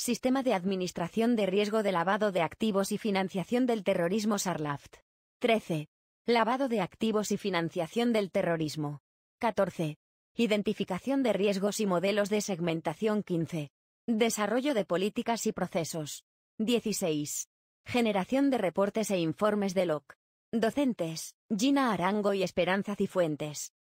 Sistema de Administración de Riesgo de Lavado de Activos y Financiación del Terrorismo Sarlaft. 13. Lavado de Activos y Financiación del Terrorismo. 14. Identificación de riesgos y modelos de segmentación 15. Desarrollo de políticas y procesos. 16. Generación de reportes e informes de LOC. Docentes, Gina Arango y Esperanza Cifuentes.